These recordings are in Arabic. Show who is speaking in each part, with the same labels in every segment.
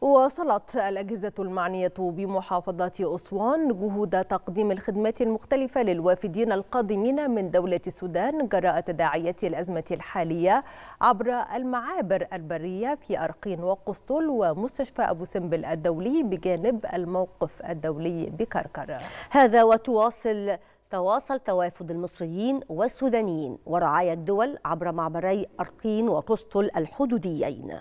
Speaker 1: واصلت الأجهزة المعنية بمحافظة أسوان جهود تقديم الخدمات المختلفة للوافدين القادمين من دولة السودان جراء تداعيات الأزمة الحالية عبر المعابر البرية في أرقين وقسطل ومستشفى أبو سمبل الدولي بجانب الموقف الدولي بكركر هذا وتواصل تواصل توافد المصريين والسودانيين ورعايا الدول عبر معبري أرقين وقسطل الحدوديين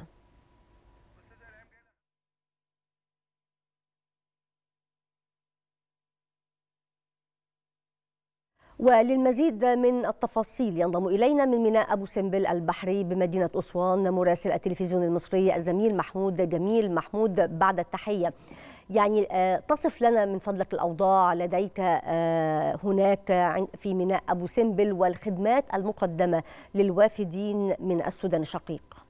Speaker 1: وللمزيد من التفاصيل ينضم إلينا من ميناء أبو سمبل البحري بمدينة أسوان مراسل التلفزيون المصري الزميل محمود جميل محمود بعد التحية يعني آه، تصف لنا من فضلك الأوضاع لديك آه، هناك في ميناء أبو سمبل والخدمات المقدمة للوافدين من السودان الشقيق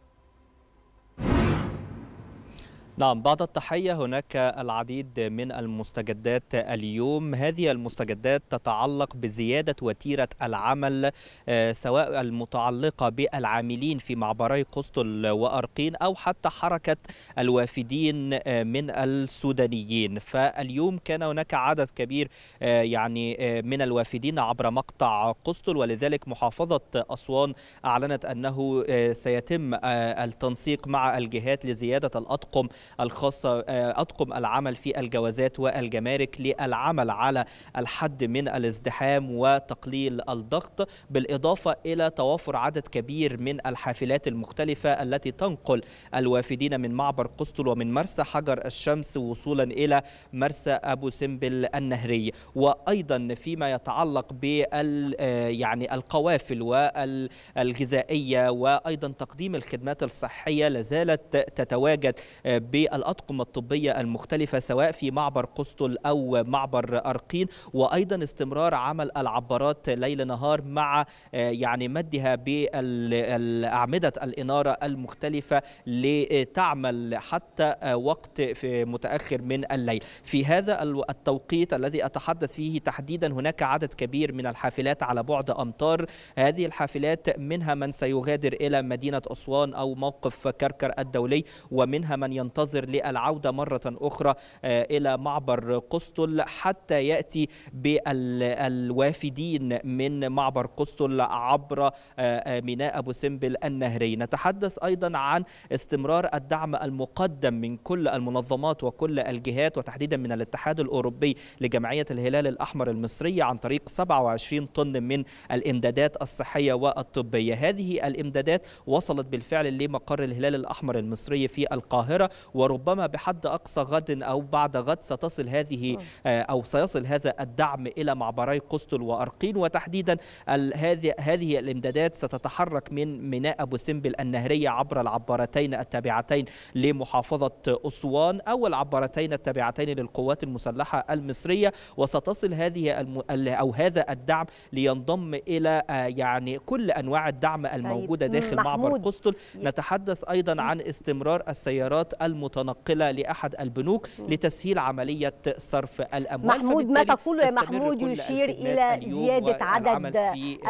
Speaker 2: نعم بعد التحية هناك العديد من المستجدات اليوم هذه المستجدات تتعلق بزيادة وتيرة العمل آه، سواء المتعلقة بالعاملين في معبري قسطل وأرقين أو حتى حركة الوافدين آه، من السودانيين فاليوم كان هناك عدد كبير آه، يعني من الوافدين عبر مقطع قسطل ولذلك محافظة أسوان أعلنت أنه سيتم التنسيق مع الجهات لزيادة الأطقم الخاصة أطقم آه، العمل في الجوازات والجمارك للعمل على الحد من الازدحام وتقليل الضغط بالإضافة إلى توافر عدد كبير من الحافلات المختلفة التي تنقل الوافدين من معبر قسطل ومن مرسى حجر الشمس وصولا إلى مرسى أبو سمبل النهري وأيضا فيما يتعلق بال آه، يعني القوافل والغذائية وأيضا تقديم الخدمات الصحية لازالت تتواجد آه، بالأطقم الطبية المختلفة سواء في معبر قسطل أو معبر أرقين وأيضا استمرار عمل العبارات ليل نهار مع آه، يعني مدها بأعمدة الإنارة المختلفة لتعمل حتى آه، وقت في متأخر من الليل في هذا التوقيت الذي أتحدث فيه تحديدا هناك عدد كبير من الحافلات على بعد أمتار هذه الحافلات منها من سيغادر إلى مدينة أسوان أو موقف كركر الدولي ومنها من ينتظر ينتظر للعودة مرة أخرى آه، إلى معبر قسطل حتى يأتي بالوافدين من معبر قسطل عبر آه، آه، ميناء أبو سمبل النهري نتحدث أيضا عن استمرار الدعم المقدم من كل المنظمات وكل الجهات وتحديدا من الاتحاد الأوروبي لجمعية الهلال الأحمر المصرية عن طريق 27 طن من الإمدادات الصحية والطبية هذه الإمدادات وصلت بالفعل لمقر الهلال الأحمر المصري في القاهرة وربما بحد أقصى غد أو بعد غد ستصل هذه آه. آه، أو سيصل هذا الدعم إلى معبري قسطل وأرقين وتحديدا هذه هذه الإمدادات ستتحرك من ميناء أبو سمبل النهرية عبر العبارتين التابعتين لمحافظة أسوان أو العبارتين التابعتين للقوات المسلحة المصرية وستصل هذه الم... أو هذا الدعم لينضم إلى آه، يعني كل أنواع الدعم الموجودة طيب. داخل معبر قسطل نتحدث أيضا عن استمرار السيارات الم متنقلة لأحد البنوك لتسهيل عملية صرف الأموال محمود ما تقوله يا محمود يشير إلى زيادة عدد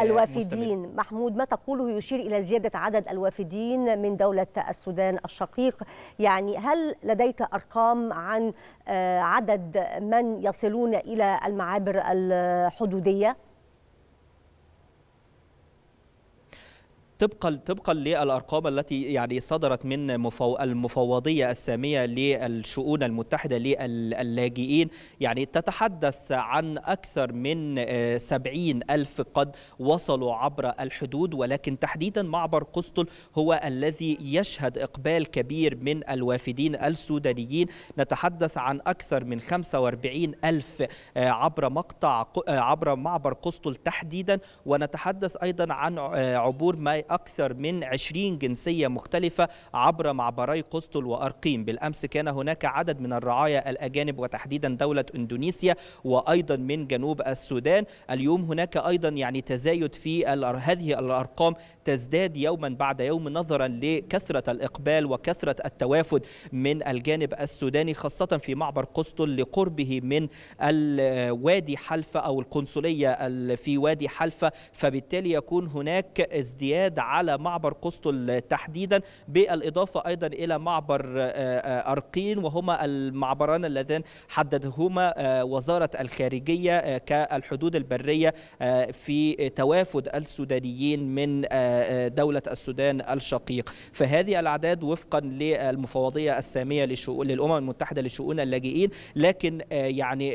Speaker 1: الوافدين مستمر. محمود ما تقوله يشير إلى زيادة عدد الوافدين من دولة السودان الشقيق يعني هل لديك أرقام عن آه، عدد من يصلون إلى المعابر الحدودية؟
Speaker 2: طبقا طبقا للارقام التي يعني صدرت من المفوضيه الساميه للشؤون المتحده للاجئين يعني تتحدث عن اكثر من آه، سبعين الف قد وصلوا عبر الحدود ولكن تحديدا معبر قسطل هو الذي يشهد اقبال كبير من الوافدين السودانيين نتحدث عن اكثر من 45 الف آه، عبر مقطع آه، عبر معبر قسطل تحديدا ونتحدث ايضا عن عبور ما أكثر من 20 جنسية مختلفة عبر معبري قسطل وأرقيم بالأمس كان هناك عدد من الرعايا الأجانب وتحديدا دولة إندونيسيا وأيضا من جنوب السودان اليوم هناك أيضا يعني تزايد في هذه الأرقام تزداد يوما بعد يوم نظرا لكثرة الإقبال وكثرة التوافد من الجانب السوداني خاصة في معبر قسطل لقربه من الوادي حلفة أو القنصلية في وادي حلفة فبالتالي يكون هناك ازدياد الاعتماد على معبر قسطل تحديدا بالإضافة أيضا إلى معبر آه، آه، أرقين وهما المعبران اللذان حددهما آه، وزارة الخارجية كالحدود البرية في توافد السودانيين من دولة السودان الشقيق فهذه الأعداد وفقا للمفوضية السامية للأمم المتحدة لشؤون اللاجئين لكن يعني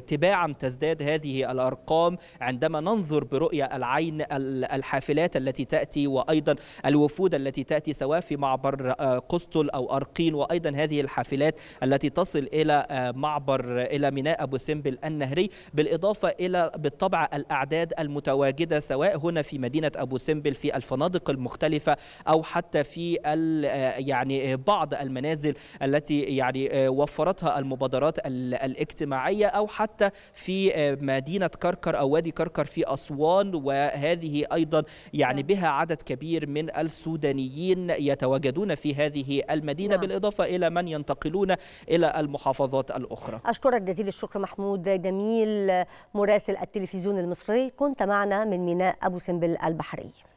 Speaker 2: تباعا تزداد هذه الأرقام عندما ننظر برؤية العين الحافلات التي تأتي تأتي وأيضا الوفود التي تأتي سواء في معبر آه، قسطل أو أرقين وأيضا هذه الحافلات التي تصل إلى آه، معبر إلى ميناء أبو سمبل النهري بالإضافة إلى بالطبع الأعداد المتواجدة سواء هنا في مدينة أبو سمبل في الفنادق المختلفة أو حتى في آه، يعني بعض المنازل التي يعني وفرتها المبادرات الاجتماعية أو حتى في مدينة كركر أو وادي كركر في أسوان وهذه أيضا يعني نعم. بها عدد كبير من السودانيين يتواجدون في هذه المدينة نعم. بالإضافة إلى من ينتقلون إلى المحافظات الأخرى
Speaker 1: أشكرك جزيل الشكر محمود جميل مراسل التلفزيون المصري كنت معنا من ميناء أبو سمبل البحري